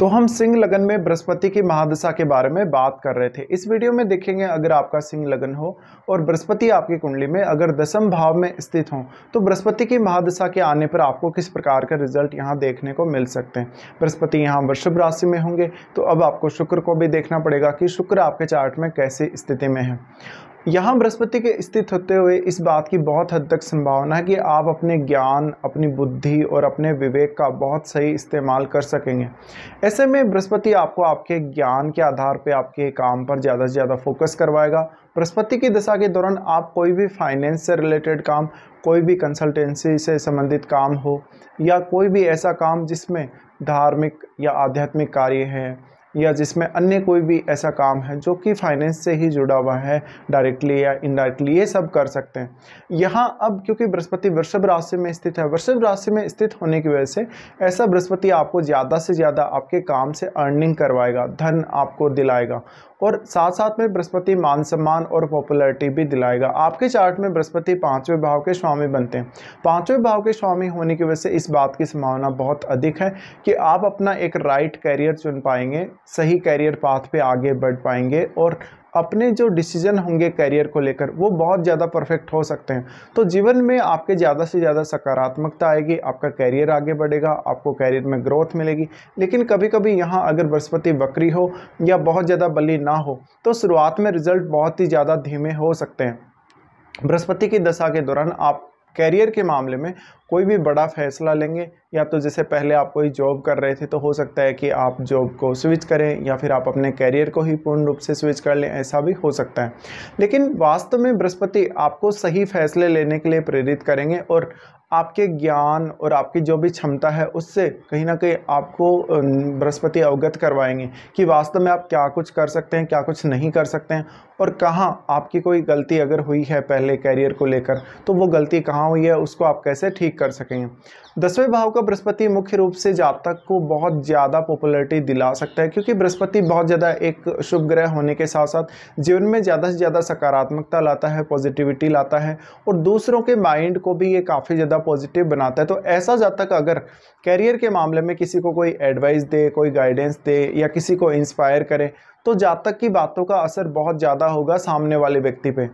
तो हम सिंह लगन में बृहस्पति की महादशा के बारे में बात कर रहे थे इस वीडियो में देखेंगे अगर आपका सिंह लगन हो और बृहस्पति आपकी कुंडली में अगर दसम भाव में स्थित हो तो बृहस्पति की महादशा के आने पर आपको किस प्रकार का रिजल्ट यहाँ देखने को मिल सकते हैं बृहस्पति यहाँ वृषभ राशि में होंगे तो अब आपको शुक्र को भी देखना पड़ेगा कि शुक्र आपके चार्ट में कैसी स्थिति में है यहाँ बृहस्पति के स्थित होते हुए इस बात की बहुत हद तक संभावना है कि आप अपने ज्ञान अपनी बुद्धि और अपने विवेक का बहुत सही इस्तेमाल कर सकेंगे ऐसे में बृहस्पति आपको आपके ज्ञान के आधार पर आपके काम पर ज़्यादा से ज़्यादा फोकस करवाएगा बृहस्पति की दशा के दौरान आप कोई भी फाइनेंस से रिलेटेड काम कोई भी कंसल्टेंसी से संबंधित काम हो या कोई भी ऐसा काम जिसमें धार्मिक या आध्यात्मिक कार्य है या जिसमें अन्य कोई भी ऐसा काम है जो कि फाइनेंस से ही जुड़ा हुआ है डायरेक्टली या इनडायरेक्टली ये सब कर सकते हैं यहाँ अब क्योंकि बृहस्पति वृषभ राशि में स्थित है वृषभ राशि में स्थित होने की वजह से ऐसा बृहस्पति आपको ज़्यादा से ज़्यादा आपके काम से अर्निंग करवाएगा धन आपको दिलाएगा और साथ साथ में बृहस्पति मान सम्मान और पॉपुलैरिटी भी दिलाएगा आपके चार्ट में बृहस्पति पांचवें भाव के स्वामी बनते हैं पांचवें भाव के स्वामी होने की वजह से इस बात की संभावना बहुत अधिक है कि आप अपना एक राइट कैरियर चुन पाएंगे सही कैरियर पाथ पे आगे बढ़ पाएंगे और अपने जो डिसीजन होंगे कैरियर को लेकर वो बहुत ज़्यादा परफेक्ट हो सकते हैं तो जीवन में आपके ज़्यादा से ज़्यादा सकारात्मकता आएगी आपका करियर आगे बढ़ेगा आपको कैरियर में ग्रोथ मिलेगी लेकिन कभी कभी यहाँ अगर बृहस्पति वक्री हो या बहुत ज़्यादा बली ना हो तो शुरुआत में रिजल्ट बहुत ही ज़्यादा धीमे हो सकते हैं बृहस्पति की दशा के दौरान आप कैरियर के मामले में कोई भी बड़ा फैसला लेंगे या तो जैसे पहले आप कोई जॉब कर रहे थे तो हो सकता है कि आप जॉब को स्विच करें या फिर आप अपने कैरियर को ही पूर्ण रूप से स्विच कर लें ऐसा भी हो सकता है लेकिन वास्तव में बृहस्पति आपको सही फैसले लेने के लिए प्रेरित करेंगे और आपके ज्ञान और आपकी जो भी क्षमता है उससे कहीं ना कहीं आपको बृहस्पति अवगत करवाएंगे कि वास्तव में आप क्या कुछ कर सकते हैं क्या कुछ नहीं कर सकते हैं और कहाँ आपकी कोई गलती अगर हुई है पहले कैरियर को लेकर तो वो गलती कहाँ हुई है उसको आप कैसे ठीक कर सकेंगे दसवें भाव का बृहस्पति मुख्य रूप से जातक को बहुत ज़्यादा पॉपुलरिटी दिला सकता है क्योंकि बृहस्पति बहुत ज़्यादा एक शुभ ग्रह होने के साथ साथ जीवन में ज़्यादा से ज़्यादा सकारात्मकता लाता है पॉजिटिविटी लाता है और दूसरों के माइंड को भी ये काफ़ी ज़्यादा पॉजिटिव बनाता है तो ऐसा जातक अगर कैरियर के मामले में किसी को कोई एडवाइस दे कोई गाइडेंस दे या किसी को इंस्पायर करे तो जातक की बातों का असर बहुत ज़्यादा होगा सामने वाले व्यक्ति पे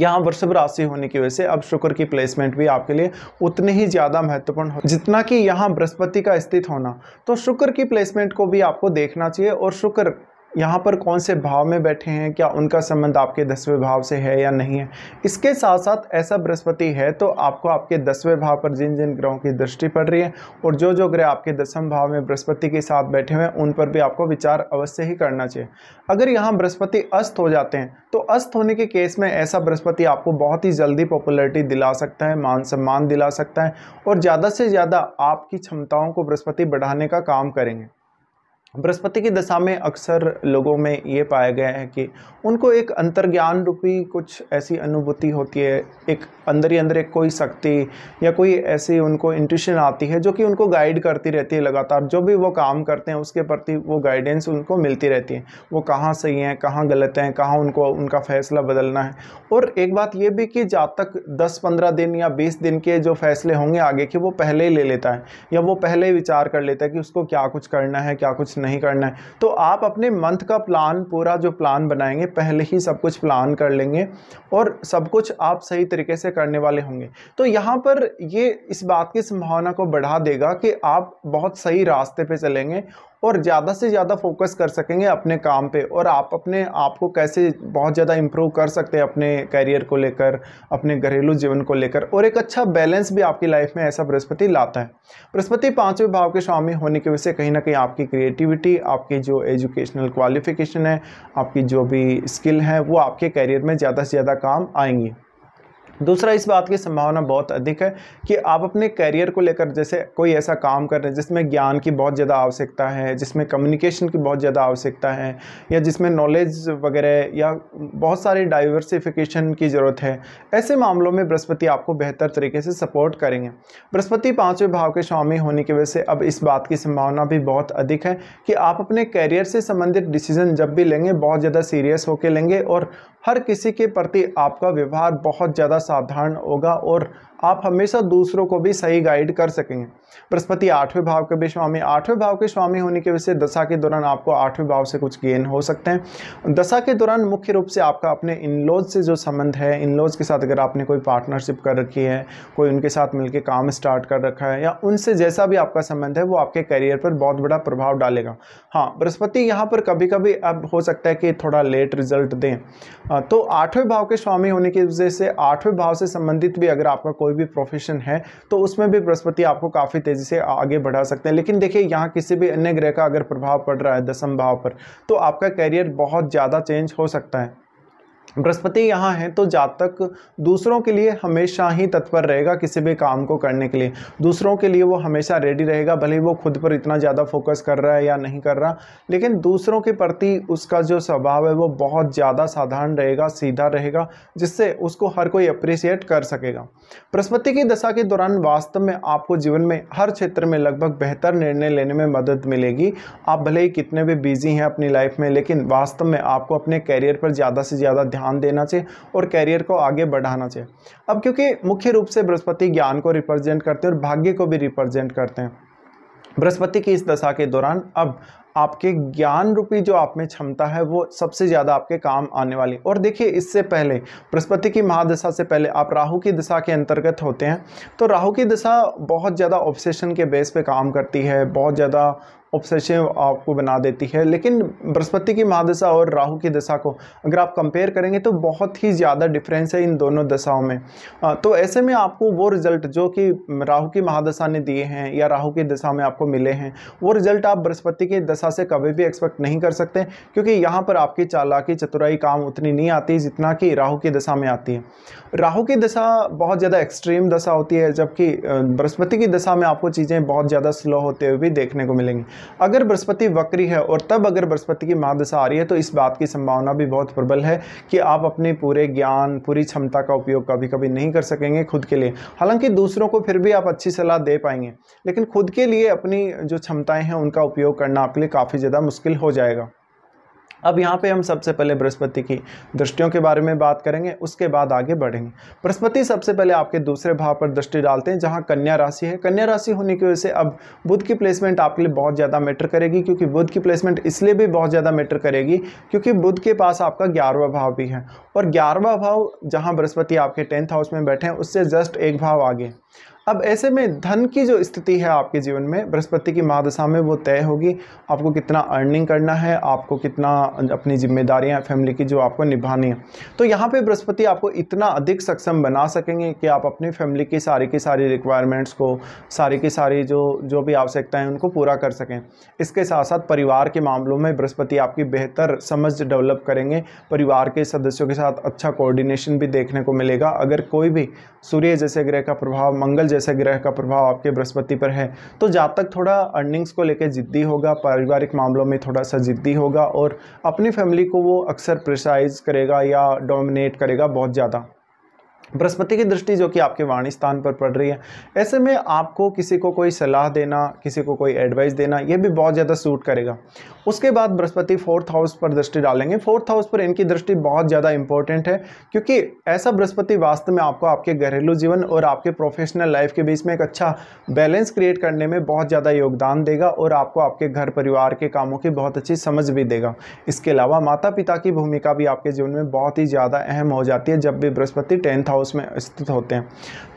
यहाँ वृषभ राशि होने की वजह से अब शुक्र की प्लेसमेंट भी आपके लिए उतनी ही ज़्यादा महत्वपूर्ण हो जितना कि यहाँ बृहस्पति का स्थित होना तो शुक्र की प्लेसमेंट को भी आपको देखना चाहिए और शुक्र यहाँ पर कौन से भाव में बैठे हैं क्या उनका संबंध आपके दसवें भाव से है या नहीं है इसके साथ साथ ऐसा बृहस्पति है तो आपको आपके दसवें भाव पर जिन जिन ग्रहों की दृष्टि पड़ रही है और जो जो ग्रह आपके दसम भाव में बृहस्पति के साथ बैठे हुए हैं उन पर भी आपको विचार अवश्य ही करना चाहिए अगर यहाँ बृहस्पति अस्त हो जाते हैं तो अस्त होने के केस में ऐसा बृहस्पति आपको बहुत ही जल्दी पॉपुलरिटी दिला सकता है मान सम्मान दिला सकता है और ज़्यादा से ज़्यादा आपकी क्षमताओं को बृहस्पति बढ़ाने का काम करेंगे बृहस्पति की दशा में अक्सर लोगों में ये पाया गया है कि उनको एक अंतर्ज्ञान रूपी कुछ ऐसी अनुभूति होती है एक अंदर ही अंदर एक कोई शक्ति या कोई ऐसी उनको इंट्यूशन आती है जो कि उनको गाइड करती रहती है लगातार जो भी वो काम करते हैं उसके प्रति वो गाइडेंस उनको मिलती रहती है वो कहाँ सही हैं कहाँ गलत हैं कहाँ उनको उनका फैसला बदलना है और एक बात ये भी कि जहाँ तक दस पंद्रह दिन या बीस दिन के जो फैसले होंगे आगे के वो पहले ही ले लेता है या वो पहले ही विचार कर लेता है कि उसको क्या कुछ करना है क्या कुछ नहीं करना है तो आप अपने मंथ का प्लान पूरा जो प्लान बनाएंगे पहले ही सब कुछ प्लान कर लेंगे और सब कुछ आप सही तरीके से करने वाले होंगे तो यहाँ पर ये इस बात की संभावना को बढ़ा देगा कि आप बहुत सही रास्ते पर चलेंगे और ज़्यादा से ज़्यादा फोकस कर सकेंगे अपने काम पे और आप अपने आप को कैसे बहुत ज़्यादा इम्प्रूव कर सकते हैं अपने करियर को लेकर अपने घरेलू जीवन को लेकर और एक अच्छा बैलेंस भी आपकी लाइफ में ऐसा बृहस्पति लाता है बृहस्पति पाँचवें भाव के स्वामी होने की वजह से कहीं ना कहीं आपकी क्रिएटिविटी आपकी जो एजुकेशनल क्वालिफिकेशन है आपकी जो भी स्किल है वो आपके करियर में ज़्यादा से ज़्यादा काम आएंगी दूसरा इस बात की संभावना बहुत अधिक है कि आप अपने करियर को लेकर जैसे कोई ऐसा काम कर रहे हैं जिसमें ज्ञान की बहुत ज़्यादा आवश्यकता है जिसमें कम्युनिकेशन की बहुत ज़्यादा आवश्यकता है या जिसमें नॉलेज वगैरह या बहुत सारे डाइवर्सिफिकेशन की ज़रूरत है ऐसे मामलों में बृहस्पति आपको बेहतर तरीके से सपोर्ट करेंगे बृहस्पति पाँचवें भाव के स्वामी होने की वजह से अब इस बात की संभावना भी बहुत अधिक है कि आप अपने करियर से संबंधित डिसीजन जब भी लेंगे बहुत ज़्यादा सीरियस होकर लेंगे और हर किसी के प्रति आपका व्यवहार बहुत ज़्यादा साधारण होगा और आप हमेशा दूसरों को भी सही गाइड कर सकेंगे बृहस्पति आठवें भाव के भी स्वामी आठवें भाव के स्वामी होने की वजह से दशा के दौरान आपको आठवें भाव से कुछ गेन हो सकते हैं दशा के दौरान मुख्य रूप से आपका अपने इनलॉज से जो संबंध है इनलॉज के साथ अगर आपने कोई पार्टनरशिप कर रखी है कोई उनके साथ मिलकर काम स्टार्ट कर रखा है या उनसे जैसा भी आपका संबंध है वो आपके करियर पर बहुत बड़ा प्रभाव डालेगा हाँ बृहस्पति यहाँ पर कभी कभी अब हो सकता है कि थोड़ा लेट रिजल्ट दें हाँ, तो आठवें भाव के स्वामी होने की वजह से आठवें भाव से संबंधित भी अगर आपका कोई भी प्रोफेशन है तो उसमें भी बृहस्पति आपको काफ़ी तेज़ी से आगे बढ़ा सकते हैं लेकिन देखिए यहाँ किसी भी अन्य ग्रह का अगर प्रभाव पड़ रहा है दसम भाव पर तो आपका करियर बहुत ज़्यादा चेंज हो सकता है बृहस्पति यहाँ है तो जातक दूसरों के लिए हमेशा ही तत्पर रहेगा किसी भी काम को करने के लिए दूसरों के लिए वो हमेशा रेडी रहेगा भले वो खुद पर इतना ज़्यादा फोकस कर रहा है या नहीं कर रहा लेकिन दूसरों के प्रति उसका जो स्वभाव है वो बहुत ज़्यादा साधारण रहेगा सीधा रहेगा जिससे उसको हर कोई अप्रिसिएट कर सकेगा बृहस्पति की दशा के दौरान वास्तव में आपको जीवन में हर क्षेत्र में लगभग बेहतर निर्णय लेने में मदद मिलेगी आप भले ही कितने भी बिजी हैं अपनी लाइफ में लेकिन वास्तव में आपको अपने कैरियर पर ज़्यादा से ज़्यादा ध्यान ध्यान देना चाहिए और कैरियर को आगे बढ़ाना चाहिए अब क्योंकि मुख्य रूप से बृहस्पति ज्ञान को रिप्रेजेंट करते हैं और भाग्य को भी रिप्रेजेंट करते हैं बृहस्पति की इस दशा के दौरान अब आपके ज्ञान रूपी जो आप में क्षमता है वो सबसे ज़्यादा आपके काम आने वाली और देखिए इससे पहले बृहस्पति की महादशा से पहले आप राहु की दिशा के अंतर्गत होते हैं तो राहु की दिशा बहुत ज़्यादा ऑब्सेशन के बेस पे काम करती है बहुत ज़्यादा ऑब्सेसिव आपको बना देती है लेकिन बृहस्पति की महादशा और राहु की दशा को अगर आप कंपेयर करेंगे तो बहुत ही ज़्यादा डिफरेंस है इन दोनों दशाओं में तो ऐसे में आपको वो रिज़ल्ट जो कि राहु की महादशा ने दिए हैं या राहु की दशा में आपको मिले हैं वो रिज़ल्ट आप बृहस्पति की दशा से कभी भी एक्सपेक्ट नहीं कर सकते क्योंकि यहाँ पर आपकी चालाकी चतुराई काम उतनी नहीं आती जितना कि राहू की दशा में आती है राहु की दशा बहुत ज़्यादा एक्सट्रीम दशा होती है जबकि बृहस्पति की दशा में आपको चीज़ें बहुत ज़्यादा स्लो होते हुए भी देखने को मिलेंगी अगर बृहस्पति वक्री है और तब अगर बृहस्पति की महादशा आ रही है तो इस बात की संभावना भी बहुत प्रबल है कि आप अपने पूरे ज्ञान पूरी क्षमता का उपयोग कभी कभी नहीं कर सकेंगे खुद के लिए हालांकि दूसरों को फिर भी आप अच्छी सलाह दे पाएंगे लेकिन खुद के लिए अपनी जो क्षमताएं हैं उनका उपयोग करना आपके लिए काफ़ी ज़्यादा मुश्किल हो जाएगा अब यहाँ पे हम सबसे पहले बृहस्पति की दृष्टियों के बारे में बात करेंगे उसके बाद आगे बढ़ेंगे बृहस्पति सबसे पहले आपके दूसरे भाव पर दृष्टि डालते हैं जहाँ कन्या राशि है कन्या राशि होने की वजह से अब बुद्ध की प्लेसमेंट आपके लिए बहुत ज़्यादा मैटर करेगी क्योंकि बुद्ध की प्लेसमेंट इसलिए भी बहुत ज़्यादा मैटर करेगी क्योंकि बुद्ध के पास आपका ग्यारहवा भाव भी है और ग्यारहवा भाव जहाँ बृहस्पति आपके टेंथ हाउस में बैठे हैं उससे जस्ट एक भाव आगे अब ऐसे में धन की जो स्थिति है आपके जीवन में बृहस्पति की महादशा में वो तय होगी आपको कितना अर्निंग करना है आपको कितना अपनी जिम्मेदारियां फैमिली की जो आपको निभानी है तो यहाँ पे बृहस्पति आपको इतना अधिक सक्षम बना सकेंगे कि आप अपनी फैमिली की सारी की सारी रिक्वायरमेंट्स को सारी की सारी जो जो भी आवश्यकताएँ उनको पूरा कर सकें इसके साथ साथ परिवार के मामलों में बृहस्पति आपकी बेहतर समझ डेवलप करेंगे परिवार के सदस्यों के साथ अच्छा कोऑर्डिनेशन भी देखने को मिलेगा अगर कोई भी सूर्य जैसे ग्रह का प्रभाव मंगल जैसे ग्रह का प्रभाव आपके बृहस्पति पर है तो जातक थोड़ा अर्निंग्स को लेकर ज़िद्दी होगा पारिवारिक मामलों में थोड़ा सा ज़िद्दी होगा और अपनी फैमिली को वो अक्सर प्रिसाइज करेगा या डोमिनेट करेगा बहुत ज़्यादा बृहस्पति की दृष्टि जो कि आपके वाणी स्थान पर पड़ रही है ऐसे में आपको किसी को कोई सलाह देना किसी को कोई एडवाइस देना ये भी बहुत ज़्यादा सूट करेगा उसके बाद बृहस्पति फोर्थ हाउस पर दृष्टि डालेंगे फोर्थ हाउस पर इनकी दृष्टि बहुत ज़्यादा इंपॉर्टेंट है क्योंकि ऐसा बृहस्पति वास्तव में आपको आपके घरेलू जीवन और आपके प्रोफेशनल लाइफ के बीच में एक अच्छा बैलेंस क्रिएट करने में बहुत ज़्यादा योगदान देगा और आपको आपके घर परिवार के कामों की बहुत अच्छी समझ भी देगा इसके अलावा माता पिता की भूमिका भी आपके जीवन में बहुत ही ज़्यादा अहम हो जाती है जब भी बृहस्पति टेंथ हाउस में स्थित होते हैं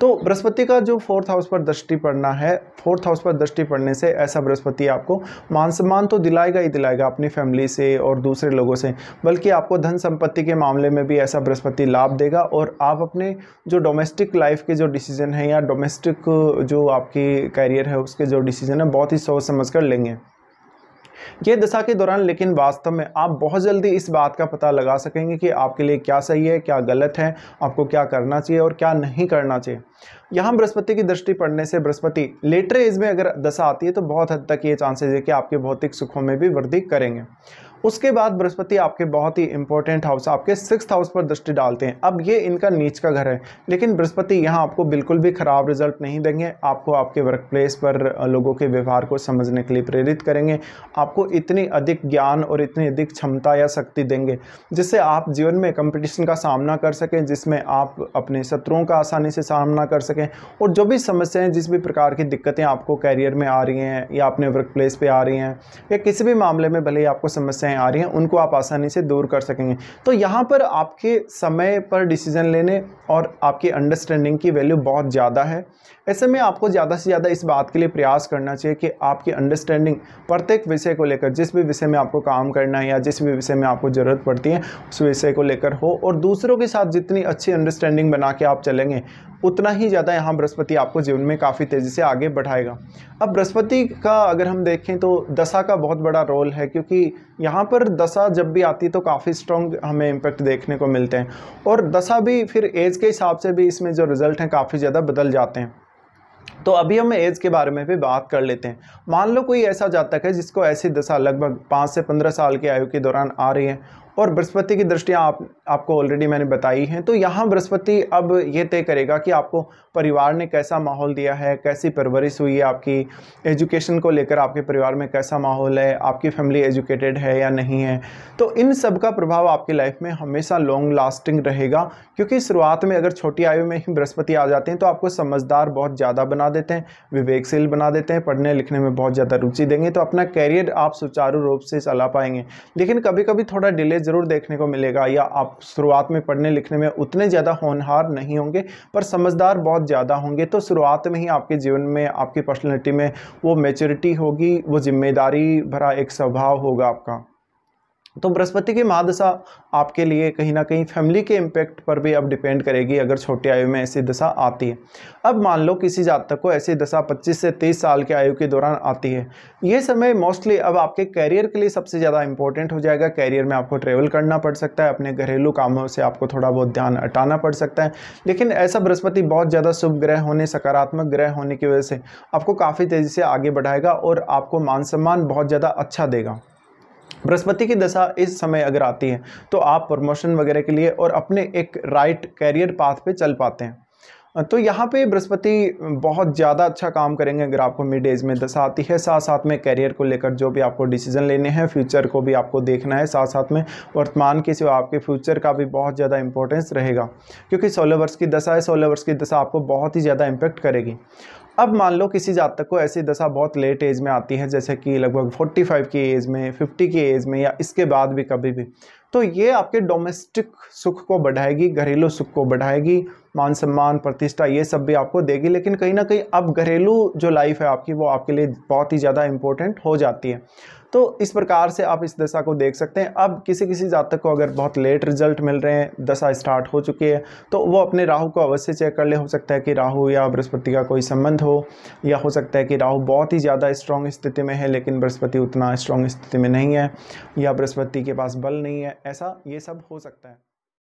तो बृहस्पति का जो फोर्थ हाउस पर दृष्टि पड़ना है फोर्थ हाउस पर दृष्टि पड़ने से ऐसा बृहस्पति आपको मान सम्मान तो दिलाएगा ही दिलाएगा अपनी फैमिली से और दूसरे लोगों से बल्कि आपको धन संपत्ति के मामले में भी ऐसा बृहस्पति लाभ देगा और आप अपने जो डोमेस्टिक लाइफ के जो डिसीजन है या डोमेस्टिक जो आपकी कैरियर है उसके जो डिसीजन है बहुत ही सोच समझ कर लेंगे ये दशा के दौरान लेकिन वास्तव में आप बहुत जल्दी इस बात का पता लगा सकेंगे कि आपके लिए क्या सही है क्या गलत है आपको क्या करना चाहिए और क्या नहीं करना चाहिए यहाँ बृहस्पति की दृष्टि पड़ने से बृहस्पति लेटर एज में अगर दशा आती है तो बहुत हद तक ये चांसेज है कि आपके भौतिक सुखों में भी वृद्धि करेंगे उसके बाद बृहस्पति आपके बहुत ही इंपॉर्टेंट हाउस आपके सिक्स हाउस पर दृष्टि डालते हैं अब ये इनका नीच का घर है लेकिन बृहस्पति यहाँ आपको बिल्कुल भी खराब रिजल्ट नहीं देंगे आपको आपके वर्क प्लेस पर लोगों के व्यवहार को समझने के लिए प्रेरित करेंगे आपको इतनी अधिक ज्ञान और इतनी अधिक क्षमता या शक्ति देंगे जिससे आप जीवन में कंपटिशन का सामना कर सकें जिसमें आप अपने शत्रुओं का आसानी से सामना कर सकें और जो भी समस्याएं जिस भी प्रकार की दिक्कतें आपको कैरियर में आ रही हैं या अपने वर्क प्लेस पर आ रही हैं या किसी भी मामले में भले ही आपको समस्याएं समस्याएं आ रही हैं उनको आप आसानी से दूर कर सकेंगे तो यहाँ पर आपके समय पर डिसीज़न लेने और आपकी अंडरस्टैंडिंग की वैल्यू बहुत ज़्यादा है ऐसे में आपको ज़्यादा से ज़्यादा इस बात के लिए प्रयास करना चाहिए कि आपकी अंडरस्टैंडिंग प्रत्येक विषय को लेकर जिस भी विषय में आपको काम करना है या जिस भी विषय में आपको ज़रूरत पड़ती है उस विषय को लेकर हो और दूसरों के साथ जितनी अच्छी अंडरस्टैंडिंग बना के आप चलेंगे उतना ही ज़्यादा यहाँ बृहस्पति आपको जीवन में काफ़ी तेज़ी से आगे बढ़ाएगा अब बृहस्पति का अगर हम देखें तो दशा का बहुत बड़ा रोल है क्योंकि यहाँ पर दशा जब भी आती है तो काफ़ी स्ट्रॉन्ग हमें इम्पैक्ट देखने को मिलते हैं और दशा भी फिर एज के हिसाब से भी इसमें जो रिज़ल्ट हैं काफ़ी ज़्यादा बदल जाते हैं तो अभी हम एज के बारे में भी बात कर लेते हैं मान लो कोई ऐसा जातक है जिसको ऐसी दशा लगभग पाँच से पंद्रह साल की आयु के दौरान आ रही है और बृहस्पति की दृष्टियाँ आप आपको ऑलरेडी मैंने बताई हैं तो यहाँ बृहस्पति अब ये तय करेगा कि आपको परिवार ने कैसा माहौल दिया है कैसी परवरिश हुई है आपकी एजुकेशन को लेकर आपके परिवार में कैसा माहौल है आपकी फैमिली एजुकेटेड है या नहीं है तो इन सब का प्रभाव आपकी लाइफ में हमेशा लॉन्ग लास्टिंग रहेगा क्योंकि शुरुआत में अगर छोटी आयु में ही बृहस्पति आ जाते हैं तो आपको समझदार बहुत ज़्यादा बना देते हैं विवेकशील बना देते हैं पढ़ने लिखने में बहुत ज़्यादा रुचि देंगे तो अपना कैरियर आप सुचारू रूप से चला पाएंगे लेकिन कभी कभी थोड़ा डिले ये ज़रूर देखने को मिलेगा या आप शुरुआत में पढ़ने लिखने में उतने ज़्यादा होनहार नहीं होंगे पर समझदार बहुत ज़्यादा होंगे तो शुरुआत में ही आपके जीवन में आपकी पर्सनैलिटी में वो मेच्योरिटी होगी वो जिम्मेदारी भरा एक स्वभाव होगा आपका तो बृहस्पति की महादशा आपके लिए कहीं ना कहीं फैमिली के इम्पैक्ट पर भी अब डिपेंड करेगी अगर छोटी आयु में ऐसी दशा आती है अब मान लो किसी जातक को ऐसी दशा 25 से 30 साल के आयु के दौरान आती है ये समय मोस्टली अब आपके कैरियर के लिए सबसे ज़्यादा इंपॉर्टेंट हो जाएगा कैरियर में आपको ट्रेवल करना पड़ सकता है अपने घरेलू कामों से आपको थोड़ा बहुत ध्यान हटाना पड़ सकता है लेकिन ऐसा बृहस्पति बहुत ज़्यादा शुभ ग्रह होने सकारात्मक ग्रह होने की वजह से आपको काफ़ी तेज़ी से आगे बढ़ाएगा और आपको मान सम्मान बहुत ज़्यादा अच्छा देगा बृहस्पति की दशा इस समय अगर आती है तो आप प्रमोशन वगैरह के लिए और अपने एक राइट कैरियर पाथ पे चल पाते हैं तो यहाँ पे बृहस्पति बहुत ज़्यादा अच्छा काम करेंगे अगर आपको मिड एज में दशा आती है साथ साथ में कैरियर को लेकर जो भी आपको डिसीजन लेने हैं फ्यूचर को भी आपको देखना है साथ साथ में वर्तमान के सिवा आपके फ्यूचर का भी बहुत ज़्यादा इंपॉर्टेंस रहेगा क्योंकि सोलह वर्ष की दशा है सोलह वर्ष की दशा आपको बहुत ही ज़्यादा इम्पेक्ट करेगी अब मान लो किसी जातक को ऐसी दशा बहुत लेट एज में आती है जैसे कि लगभग 45 की एज में 50 की एज में या इसके बाद भी कभी भी तो ये आपके डोमेस्टिक सुख को बढ़ाएगी घरेलू सुख को बढ़ाएगी मान सम्मान प्रतिष्ठा ये सब भी आपको देगी लेकिन कहीं ना कहीं अब घरेलू जो लाइफ है आपकी वो आपके लिए बहुत ही ज़्यादा इम्पोर्टेंट हो जाती है तो इस प्रकार से आप इस दशा को देख सकते हैं अब किसी किसी जातक को अगर बहुत लेट रिजल्ट मिल रहे हैं दशा स्टार्ट हो चुकी है तो वो अपने राहु को अवश्य चेक कर ले हो सकता है कि राहु या बृहस्पति का कोई संबंध हो या हो सकता है कि राहु बहुत ही ज़्यादा स्ट्रॉन्ग स्थिति में है लेकिन बृहस्पति उतना स्ट्रॉन्ग स्थिति में नहीं है या बृहस्पति के पास बल नहीं है ऐसा ये सब हो सकता है